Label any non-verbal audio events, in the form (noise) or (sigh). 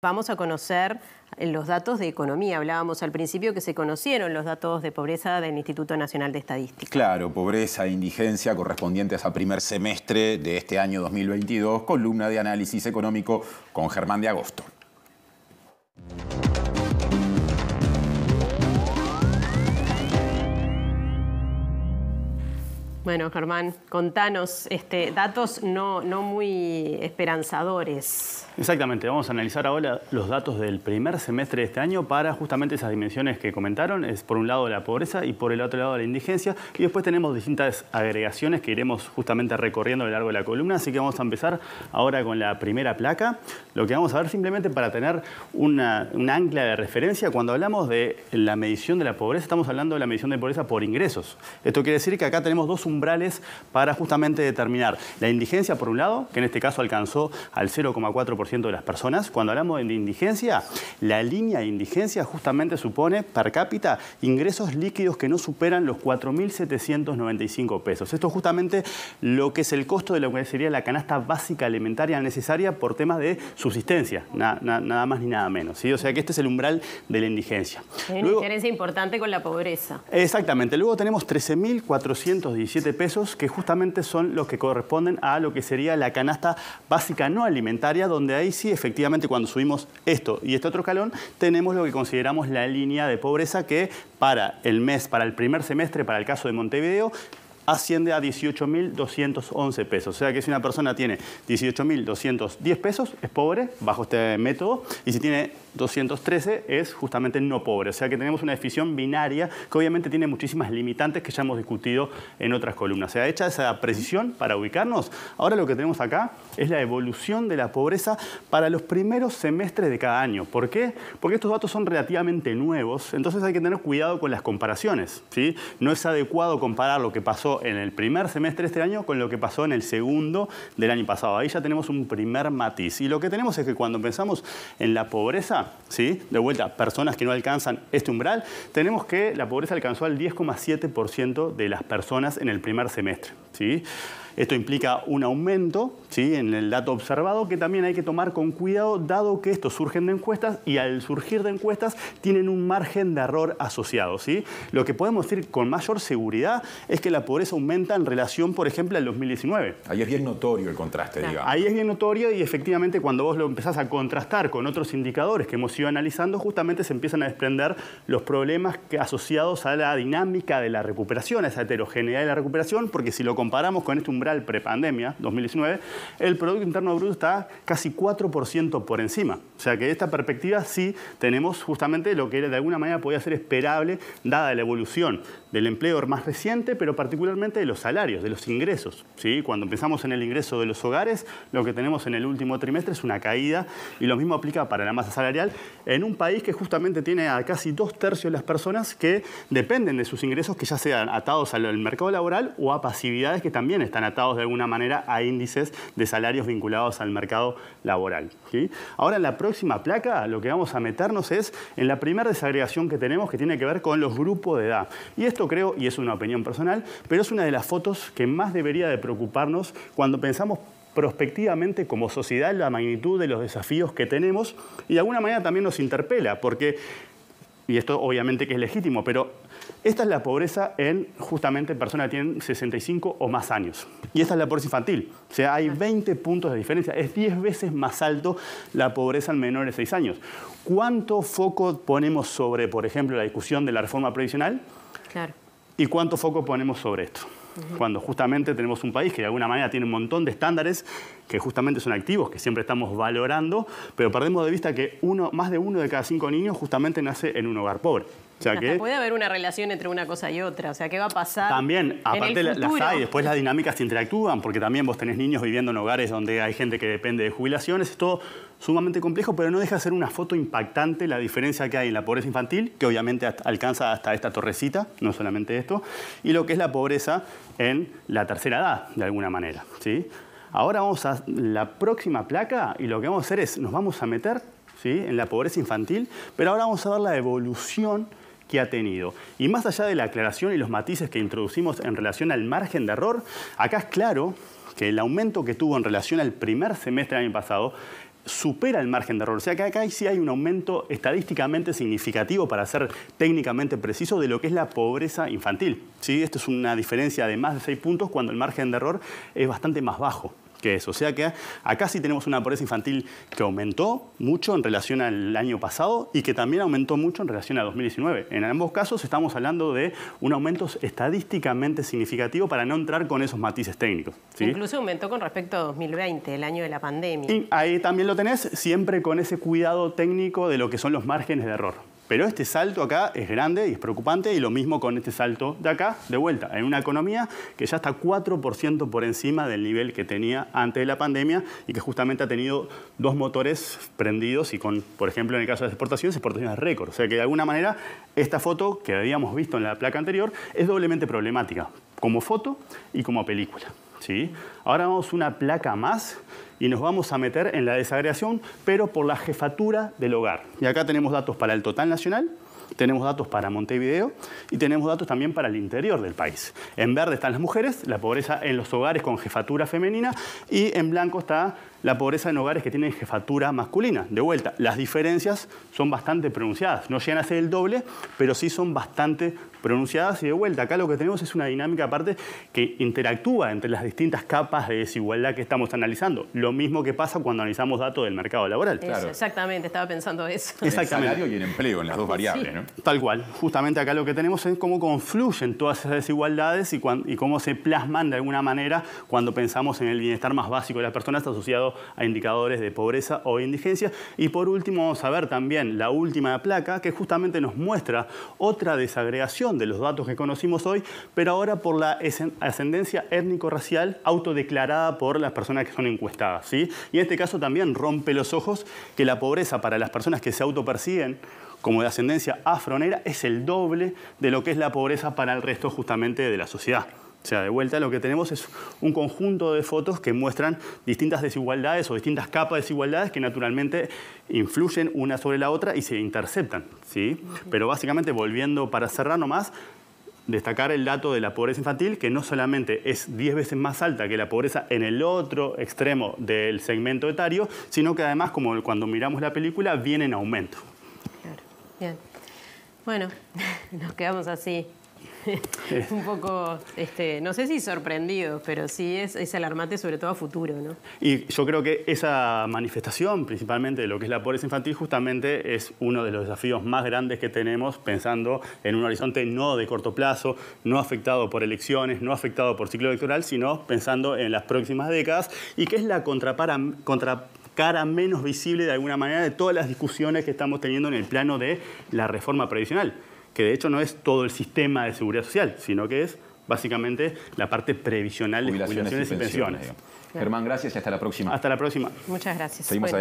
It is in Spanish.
Vamos a conocer eh, los datos de economía. Hablábamos al principio que se conocieron los datos de pobreza del Instituto Nacional de Estadística. Claro, pobreza e indigencia correspondientes al primer semestre de este año 2022, columna de análisis económico con Germán de Agosto. Bueno, Germán, contanos este, datos no, no muy esperanzadores. Exactamente, vamos a analizar ahora los datos del primer semestre de este año para justamente esas dimensiones que comentaron. Es por un lado la pobreza y por el otro lado la indigencia. Y después tenemos distintas agregaciones que iremos justamente recorriendo a lo largo de la columna. Así que vamos a empezar ahora con la primera placa. Lo que vamos a ver simplemente para tener una, ancla de referencia. Cuando hablamos de la medición de la pobreza, estamos hablando de la medición de pobreza por ingresos. Esto quiere decir que acá tenemos dos umbrales para justamente determinar la indigencia por un lado, que en este caso alcanzó al 0,4% de las personas. Cuando hablamos de indigencia, la línea de indigencia justamente supone per cápita ingresos líquidos que no superan los 4.795 pesos. Esto es justamente lo que es el costo de lo que sería la canasta básica alimentaria necesaria por temas de subsistencia, nada más ni nada menos. ¿sí? O sea que este es el umbral de la indigencia. una importante con la pobreza. Exactamente. Luego tenemos 13.417 pesos que justamente son los que corresponden a lo que sería la canasta básica no alimentaria, donde ahí sí efectivamente cuando subimos esto y este otro escalón, tenemos lo que consideramos la línea de pobreza que para el mes, para el primer semestre, para el caso de Montevideo, asciende a 18.211 pesos. O sea que si una persona tiene 18.210 pesos, es pobre bajo este método, y si tiene 213 es justamente no pobre. O sea que tenemos una definición binaria que obviamente tiene muchísimas limitantes que ya hemos discutido en otras columnas. Se ha hecha esa precisión para ubicarnos. Ahora lo que tenemos acá es la evolución de la pobreza para los primeros semestres de cada año. ¿Por qué? Porque estos datos son relativamente nuevos, entonces hay que tener cuidado con las comparaciones. No es adecuado comparar lo que pasó en el primer semestre de este año con lo que pasó en el segundo del año pasado. Ahí ya tenemos un primer matiz. Y lo que tenemos es que cuando pensamos en la pobreza, de vuelta, personas que no alcanzan este umbral, tenemos que la pobreza alcanzó al 10,7% de las personas en el primer semestre. ¿sí? Esto implica un aumento ¿sí? en el dato observado que también hay que tomar con cuidado dado que estos surgen de encuestas y al surgir de encuestas tienen un margen de error asociado. ¿sí? Lo que podemos decir con mayor seguridad es que la pobreza aumenta en relación, por ejemplo, al 2019. Ahí es bien notorio el contraste, digamos. Ahí es bien notorio y efectivamente cuando vos lo empezás a contrastar con otros indicadores que hemos ido analizando, justamente se empiezan a desprender los problemas asociados a la dinámica de la recuperación, a esa heterogeneidad de la recuperación, porque si lo comparamos con este umbral prepandemia, 2019, el Producto Interno Bruto está casi 4% por encima. O sea que de esta perspectiva sí tenemos justamente lo que de alguna manera podía ser esperable dada la evolución del empleo más reciente, pero particularmente de los salarios, de los ingresos. ¿sí? Cuando pensamos en el ingreso de los hogares, lo que tenemos en el último trimestre es una caída y lo mismo aplica para la masa salarial en un país que justamente tiene a casi dos tercios de las personas que dependen de sus ingresos que ya sean atados al mercado laboral o a pasividades que también están atados de alguna manera a índices de salarios vinculados al mercado laboral. Ahora en la próxima placa lo que vamos a meternos es en la primera desagregación que tenemos que tiene que ver con los grupos de edad. Y esto creo, y es una opinión personal, pero es una de las fotos que más debería de preocuparnos cuando pensamos prospectivamente como sociedad la magnitud de los desafíos que tenemos y de alguna manera también nos interpela, porque, y esto obviamente que es legítimo, pero esta es la pobreza en justamente personas que tienen 65 o más años. Y esta es la pobreza infantil. O sea, hay 20 puntos de diferencia. Es 10 veces más alto la pobreza en menores de 6 años. ¿Cuánto foco ponemos sobre, por ejemplo, la discusión de la reforma previsional? Claro. ¿Y cuánto foco ponemos sobre esto? Cuando justamente tenemos un país que de alguna manera tiene un montón de estándares que justamente son activos, que siempre estamos valorando, pero perdemos de vista que uno, más de uno de cada cinco niños justamente nace en un hogar pobre. O sea que, puede haber una relación entre una cosa y otra, o sea, ¿qué va a pasar? También, aparte las hay, después las dinámicas se interactúan, porque también vos tenés niños viviendo en hogares donde hay gente que depende de jubilaciones, es todo sumamente complejo, pero no deja de ser una foto impactante la diferencia que hay en la pobreza infantil, que obviamente alcanza hasta esta torrecita, no solamente esto, y lo que es la pobreza en la tercera edad, de alguna manera. ¿sí? Ahora vamos a la próxima placa y lo que vamos a hacer es, nos vamos a meter ¿sí? en la pobreza infantil, pero ahora vamos a ver la evolución que ha tenido. Y más allá de la aclaración y los matices que introducimos en relación al margen de error, acá es claro que el aumento que tuvo en relación al primer semestre del año pasado supera el margen de error. O sea que acá sí hay un aumento estadísticamente significativo, para ser técnicamente preciso, de lo que es la pobreza infantil. ¿Sí? Esto es una diferencia de más de seis puntos cuando el margen de error es bastante más bajo que eso. O sea que acá sí tenemos una pobreza infantil que aumentó mucho en relación al año pasado y que también aumentó mucho en relación a 2019. En ambos casos estamos hablando de un aumento estadísticamente significativo para no entrar con esos matices técnicos. Incluso aumentó con respecto a 2020, el año de la pandemia. Y ahí también lo tenés, siempre con ese cuidado técnico de lo que son los márgenes de error. Pero este salto acá es grande y es preocupante y lo mismo con este salto de acá, de vuelta, en una economía que ya está 4% por encima del nivel que tenía antes de la pandemia y que justamente ha tenido dos motores prendidos y con, por ejemplo, en el caso de exportaciones, exportaciones récord. O sea que de alguna manera esta foto que habíamos visto en la placa anterior es doblemente problemática, como foto y como película. Ahora vamos una placa más y nos vamos a meter en la desagregación, pero por la jefatura del hogar. Y acá tenemos datos para el total nacional, tenemos datos para Montevideo y tenemos datos también para el interior del país. En verde están las mujeres, la pobreza en los hogares con jefatura femenina y en blanco está la pobreza en hogares que tienen jefatura masculina. De vuelta, las diferencias son bastante pronunciadas. No llegan a ser el doble, pero sí son bastante pronunciadas. Y de vuelta, acá lo que tenemos es una dinámica aparte que interactúa entre las distintas capas de desigualdad que estamos analizando. Lo mismo que pasa cuando analizamos datos del mercado laboral. Exactamente, estaba pensando eso. Exactamente. En salario y en empleo, en las dos variables. Tal cual. Justamente acá lo que tenemos es cómo confluyen todas esas desigualdades y, cómo se plasman de alguna manera cuando pensamos en el bienestar más básico de las personas asociado a indicadores de pobreza o indigencia. Y por último vamos a ver también la última placa que justamente nos muestra otra desagregación de los datos que conocimos hoy, pero ahora por la ascendencia étnico-racial autodeclarada por las personas que son encuestadas. Y en este caso también rompe los ojos que la pobreza para las personas que se autoperciben como de ascendencia afronera es el doble de lo que es la pobreza para el resto justamente de la sociedad. O sea, de vuelta lo que tenemos es un conjunto de fotos que muestran distintas desigualdades o distintas capas de desigualdades que naturalmente influyen una sobre la otra y se interceptan. ¿sí? Pero básicamente, volviendo para cerrar nomás, destacar el dato de la pobreza infantil, que no solamente es 10 veces más alta que la pobreza en el otro extremo del segmento etario, sino que además, como cuando miramos la película, viene en aumento. Bien. Bueno, (laughs) nos quedamos así. (laughs) un poco, este, no sé si sorprendidos, pero sí es, alarmante, sobre todo a futuro. ¿no? Y yo creo que esa manifestación, principalmente de lo que es la pobreza infantil, justamente es uno de los desafíos más grandes que tenemos, pensando en un horizonte no de corto plazo, no afectado por elecciones, no afectado por ciclo electoral, sino pensando en las próximas décadas y que es la contrapara, contra, cara menos visible de alguna manera de todas las discusiones que estamos teniendo en el plano de la reforma previsional, que de hecho no es todo el sistema de seguridad social, sino que es básicamente la parte previsional de jubilaciones, y pensiones. Germán, gracias y hasta la próxima. Hasta la próxima. Muchas gracias.